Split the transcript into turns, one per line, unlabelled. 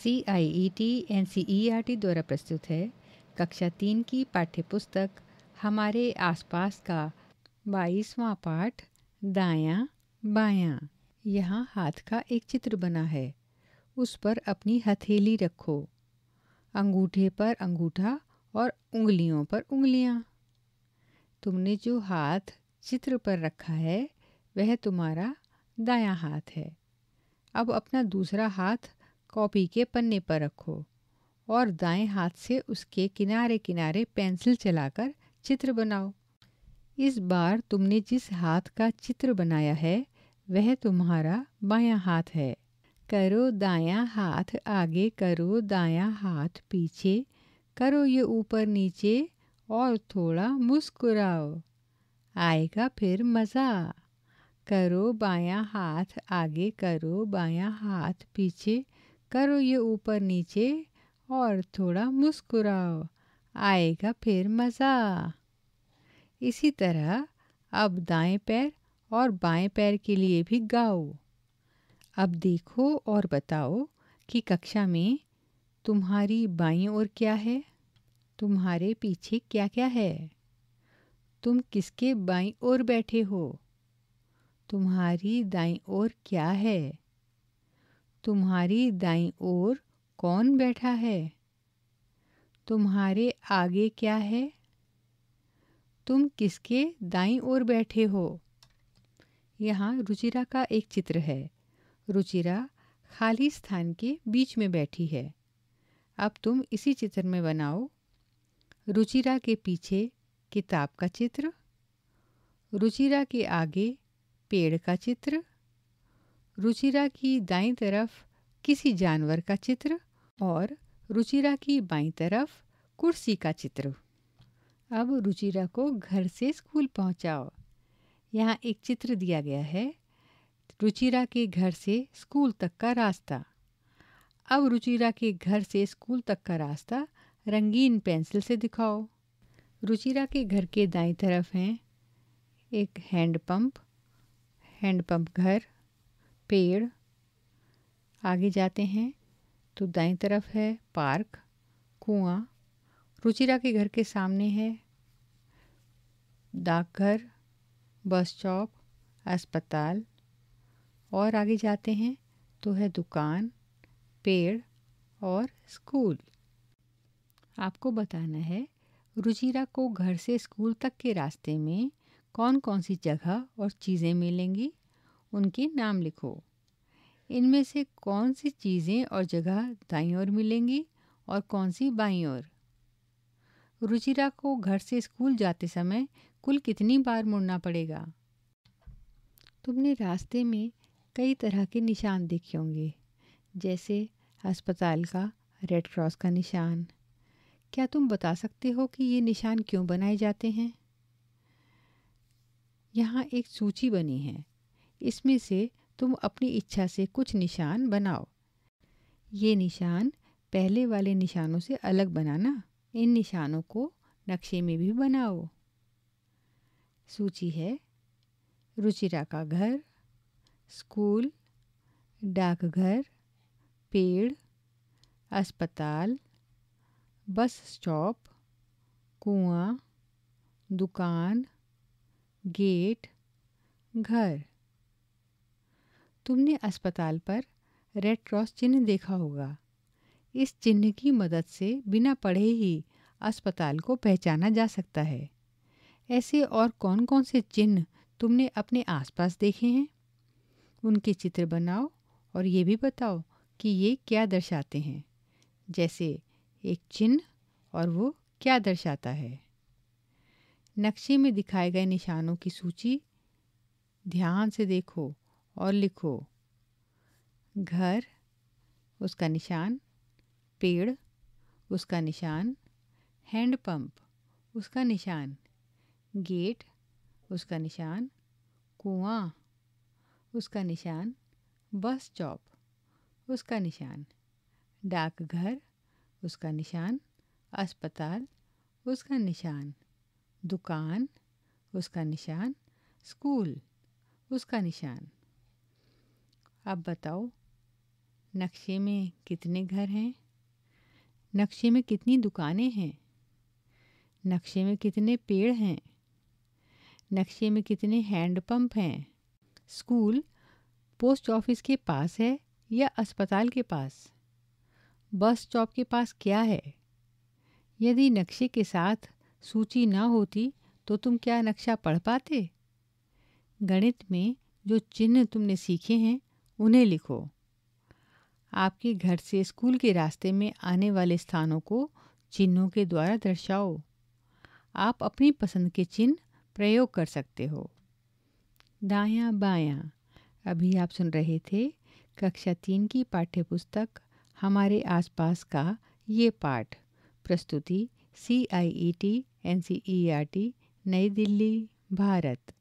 C I E T N C E R T द्वारा प्रस्तुत है कक्षा तीन की पाठ्य पुस्तक हमारे आसपास का बाईसवां पाठ दायां बायां यहाँ हाथ का एक चित्र बना है उस पर अपनी हथेली रखो अंगूठे पर अंगूठा और उंगलियों पर उंगलियाँ तुमने जो हाथ चित्र पर रखा है वह तुम्हारा दायां हाथ है अब अपना दूसरा हाथ कॉपी के पन्ने पर रखो और दाएं हाथ से उसके किनारे किनारे पेंसिल चलाकर चित्र बनाओ इस बार तुमने जिस हाथ का चित्र बनाया है वह तुम्हारा बायां हाथ है करो दायां हाथ आगे करो दायां हाथ पीछे करो ये ऊपर नीचे और थोड़ा मुस्कुराओ आएगा फिर मज़ा करो बायां हाथ आगे करो बायां हाथ पीछे करो ये ऊपर नीचे और थोड़ा मुस्कुराओ आएगा फिर मज़ा इसी तरह अब दाएं पैर और बाएं पैर के लिए भी गाओ अब देखो और बताओ कि कक्षा में तुम्हारी बाई ओर क्या है तुम्हारे पीछे क्या क्या है तुम किसके बाई ओर बैठे हो तुम्हारी दाई ओर क्या है तुम्हारी दाई ओर कौन बैठा है तुम्हारे आगे क्या है तुम किसके दाई ओर बैठे हो यहाँ रुचिरा का एक चित्र है रुचिरा खाली स्थान के बीच में बैठी है अब तुम इसी चित्र में बनाओ रुचिरा के पीछे किताब का चित्र रुचिरा के आगे पेड़ का चित्र रुचिरा की दाई तरफ किसी जानवर का चित्र और रुचिरा की बाई तरफ कुर्सी का चित्र अब रुचिरा को घर से स्कूल पहुंचाओ। यहाँ एक चित्र दिया गया है रुचिरा के घर से स्कूल तक का रास्ता अब रुचिरा के घर से स्कूल तक का रास्ता रंगीन पेंसिल से दिखाओ रुचिरा के घर के दाई तरफ हैं एक हैंडपम्प हैंडपम्प घर पेड़ आगे जाते हैं तो दाएं तरफ है पार्क कुआं रुचिरा के घर के सामने है डाकघर बस स्टॉप अस्पताल और आगे जाते हैं तो है दुकान पेड़ और स्कूल आपको बताना है रुचिरा को घर से स्कूल तक के रास्ते में कौन कौन सी जगह और चीज़ें मिलेंगी उनके नाम लिखो इनमें से कौन सी चीज़ें और जगह दाई ओर मिलेंगी और कौन सी बाई ओर रुचिरा को घर से स्कूल जाते समय कुल कितनी बार मुड़ना पड़ेगा तुमने रास्ते में कई तरह के निशान देखे होंगे जैसे अस्पताल का रेड क्रॉस का निशान क्या तुम बता सकते हो कि ये निशान क्यों बनाए जाते हैं यहाँ एक सूची बनी है इसमें से तुम अपनी इच्छा से कुछ निशान बनाओ ये निशान पहले वाले निशानों से अलग बनाना इन निशानों को नक्शे में भी बनाओ सूची है रुचिरा का घर स्कूल डाकघर पेड़ अस्पताल बस स्टॉप कुआं दुकान गेट घर तुमने अस्पताल पर रेड क्रॉस चिन्ह देखा होगा इस चिन्ह की मदद से बिना पढ़े ही अस्पताल को पहचाना जा सकता है ऐसे और कौन कौन से चिन्ह तुमने अपने आसपास देखे हैं उनके चित्र बनाओ और ये भी बताओ कि ये क्या दर्शाते हैं जैसे एक चिन्ह और वो क्या दर्शाता है नक्शे में दिखाए गए निशानों की सूची ध्यान से देखो और लिखो घर उसका निशान पेड़ उसका निशान हैंडपम्प उसका निशान गेट उसका निशान कुआं उसका निशान बस स्टॉप उसका निशान डाकघर उसका निशान अस्पताल उसका निशान दुकान उसका निशान स्कूल उसका निशान अब बताओ नक्शे में कितने घर हैं नक्शे में कितनी दुकानें हैं नक्शे में कितने पेड़ हैं नक्शे में कितने हैंडपम्प हैं स्कूल पोस्ट ऑफिस के पास है या अस्पताल के पास बस स्टॉप के पास क्या है यदि नक्शे के साथ सूची ना होती तो तुम क्या नक्शा पढ़ पाते गणित में जो चिन्ह तुमने सीखे हैं उन्हें लिखो आपके घर से स्कूल के रास्ते में आने वाले स्थानों को चिन्हों के द्वारा दर्शाओ आप अपनी पसंद के चिन्ह प्रयोग कर सकते हो दाया बायां अभी आप सुन रहे थे कक्षा तीन की पाठ्यपुस्तक हमारे आसपास का ये पाठ प्रस्तुति C I E T N C E R T Nai Delhi Bharat